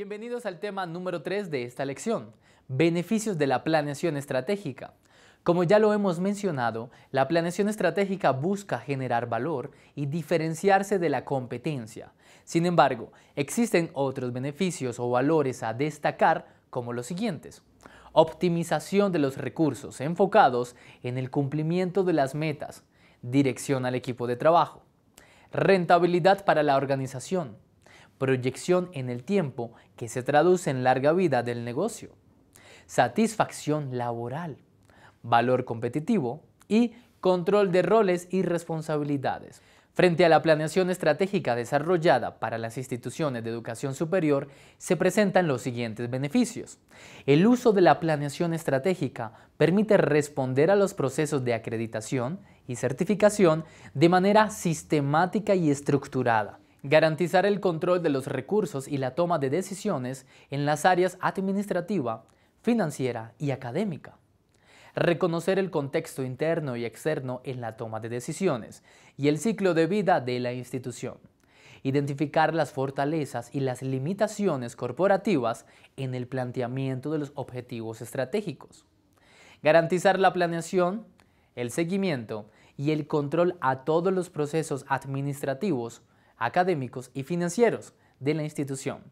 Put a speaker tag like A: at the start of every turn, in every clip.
A: Bienvenidos al tema número 3 de esta lección, beneficios de la planeación estratégica. Como ya lo hemos mencionado, la planeación estratégica busca generar valor y diferenciarse de la competencia. Sin embargo, existen otros beneficios o valores a destacar como los siguientes. Optimización de los recursos enfocados en el cumplimiento de las metas. Dirección al equipo de trabajo. Rentabilidad para la organización proyección en el tiempo que se traduce en larga vida del negocio, satisfacción laboral, valor competitivo y control de roles y responsabilidades. Frente a la planeación estratégica desarrollada para las instituciones de educación superior, se presentan los siguientes beneficios. El uso de la planeación estratégica permite responder a los procesos de acreditación y certificación de manera sistemática y estructurada garantizar el control de los recursos y la toma de decisiones en las áreas administrativa, financiera y académica, reconocer el contexto interno y externo en la toma de decisiones y el ciclo de vida de la institución, identificar las fortalezas y las limitaciones corporativas en el planteamiento de los objetivos estratégicos, garantizar la planeación, el seguimiento y el control a todos los procesos administrativos académicos y financieros de la institución.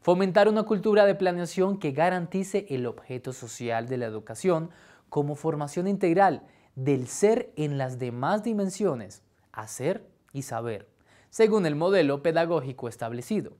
A: Fomentar una cultura de planeación que garantice el objeto social de la educación como formación integral del ser en las demás dimensiones, hacer y saber, según el modelo pedagógico establecido.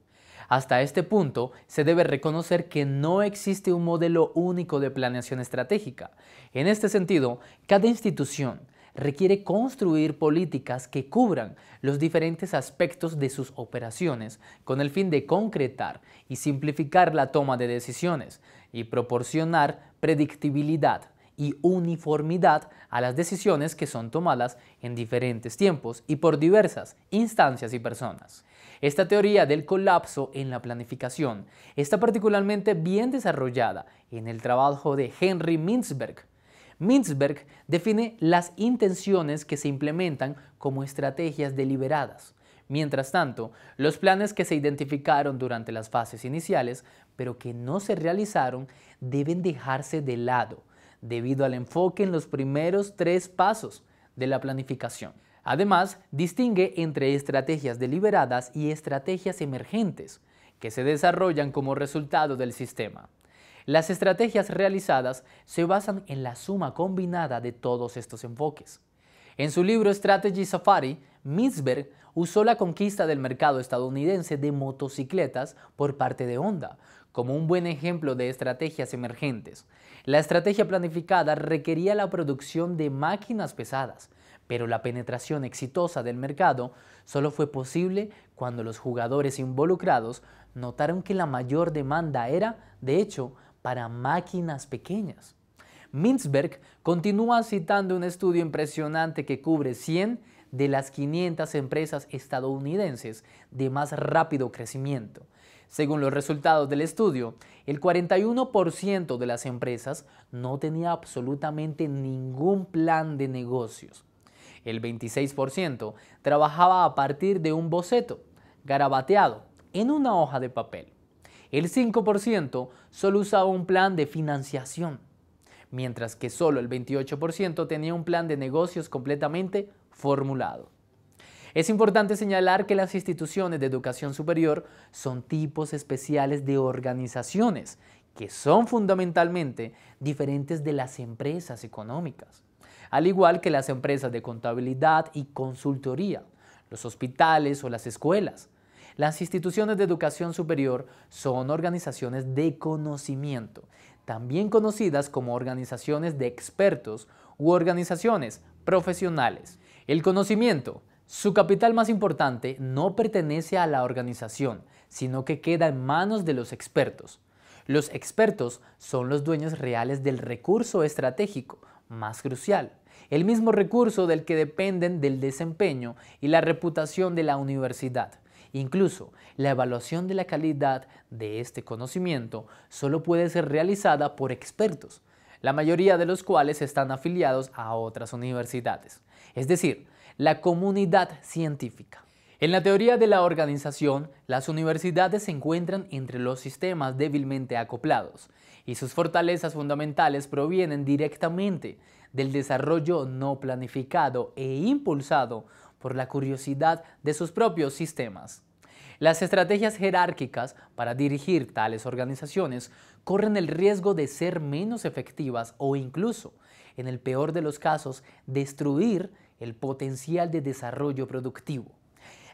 A: Hasta este punto, se debe reconocer que no existe un modelo único de planeación estratégica. En este sentido, cada institución requiere construir políticas que cubran los diferentes aspectos de sus operaciones con el fin de concretar y simplificar la toma de decisiones y proporcionar predictibilidad y uniformidad a las decisiones que son tomadas en diferentes tiempos y por diversas instancias y personas. Esta teoría del colapso en la planificación está particularmente bien desarrollada en el trabajo de Henry Mintzberg, Mintzberg define las intenciones que se implementan como estrategias deliberadas. Mientras tanto, los planes que se identificaron durante las fases iniciales, pero que no se realizaron, deben dejarse de lado, debido al enfoque en los primeros tres pasos de la planificación. Además, distingue entre estrategias deliberadas y estrategias emergentes, que se desarrollan como resultado del sistema. Las estrategias realizadas se basan en la suma combinada de todos estos enfoques. En su libro Strategy Safari, Mitzberg usó la conquista del mercado estadounidense de motocicletas por parte de Honda como un buen ejemplo de estrategias emergentes. La estrategia planificada requería la producción de máquinas pesadas, pero la penetración exitosa del mercado solo fue posible cuando los jugadores involucrados notaron que la mayor demanda era, de hecho, para máquinas pequeñas. Mintzberg continúa citando un estudio impresionante que cubre 100 de las 500 empresas estadounidenses de más rápido crecimiento. Según los resultados del estudio, el 41% de las empresas no tenía absolutamente ningún plan de negocios. El 26% trabajaba a partir de un boceto, garabateado, en una hoja de papel el 5% solo usaba un plan de financiación, mientras que solo el 28% tenía un plan de negocios completamente formulado. Es importante señalar que las instituciones de educación superior son tipos especiales de organizaciones que son fundamentalmente diferentes de las empresas económicas, al igual que las empresas de contabilidad y consultoría, los hospitales o las escuelas, las instituciones de educación superior son organizaciones de conocimiento, también conocidas como organizaciones de expertos u organizaciones profesionales. El conocimiento, su capital más importante, no pertenece a la organización, sino que queda en manos de los expertos. Los expertos son los dueños reales del recurso estratégico, más crucial, el mismo recurso del que dependen del desempeño y la reputación de la universidad. Incluso la evaluación de la calidad de este conocimiento solo puede ser realizada por expertos, la mayoría de los cuales están afiliados a otras universidades, es decir, la comunidad científica. En la teoría de la organización, las universidades se encuentran entre los sistemas débilmente acoplados y sus fortalezas fundamentales provienen directamente del desarrollo no planificado e impulsado por la curiosidad de sus propios sistemas. Las estrategias jerárquicas para dirigir tales organizaciones corren el riesgo de ser menos efectivas o incluso, en el peor de los casos, destruir el potencial de desarrollo productivo.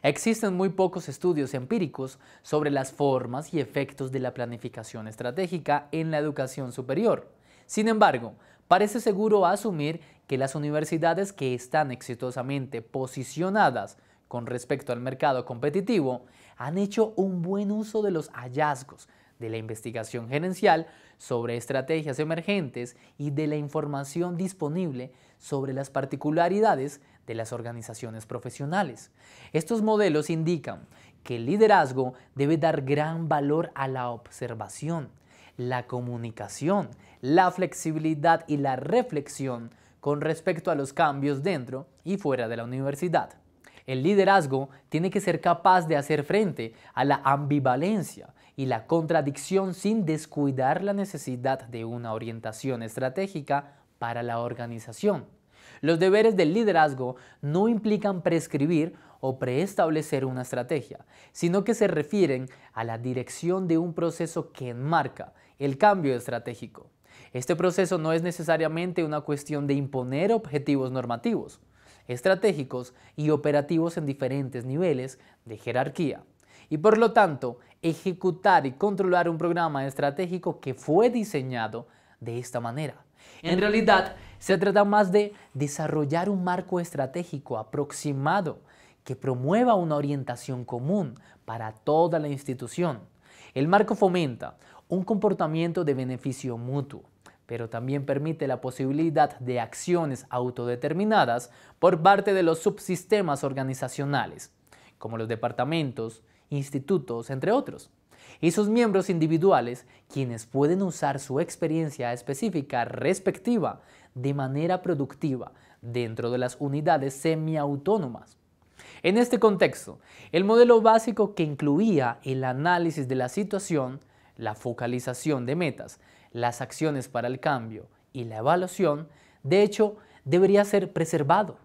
A: Existen muy pocos estudios empíricos sobre las formas y efectos de la planificación estratégica en la educación superior. Sin embargo, parece seguro asumir que las universidades que están exitosamente posicionadas con respecto al mercado competitivo han hecho un buen uso de los hallazgos de la investigación gerencial sobre estrategias emergentes y de la información disponible sobre las particularidades de las organizaciones profesionales. Estos modelos indican que el liderazgo debe dar gran valor a la observación, la comunicación, la flexibilidad y la reflexión con respecto a los cambios dentro y fuera de la universidad. El liderazgo tiene que ser capaz de hacer frente a la ambivalencia y la contradicción sin descuidar la necesidad de una orientación estratégica para la organización. Los deberes del liderazgo no implican prescribir o preestablecer una estrategia, sino que se refieren a la dirección de un proceso que enmarca el cambio estratégico. Este proceso no es necesariamente una cuestión de imponer objetivos normativos, estratégicos y operativos en diferentes niveles de jerarquía y por lo tanto ejecutar y controlar un programa estratégico que fue diseñado de esta manera. En realidad, se trata más de desarrollar un marco estratégico aproximado que promueva una orientación común para toda la institución. El marco fomenta un comportamiento de beneficio mutuo, pero también permite la posibilidad de acciones autodeterminadas por parte de los subsistemas organizacionales, como los departamentos, institutos, entre otros, y sus miembros individuales, quienes pueden usar su experiencia específica respectiva de manera productiva dentro de las unidades semiautónomas. En este contexto, el modelo básico que incluía el análisis de la situación, la focalización de metas las acciones para el cambio y la evaluación, de hecho, debería ser preservado.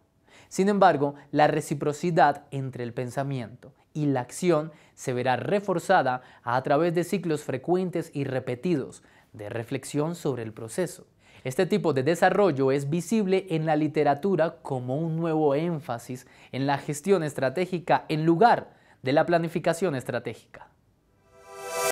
A: Sin embargo, la reciprocidad entre el pensamiento y la acción se verá reforzada a través de ciclos frecuentes y repetidos de reflexión sobre el proceso. Este tipo de desarrollo es visible en la literatura como un nuevo énfasis en la gestión estratégica en lugar de la planificación estratégica.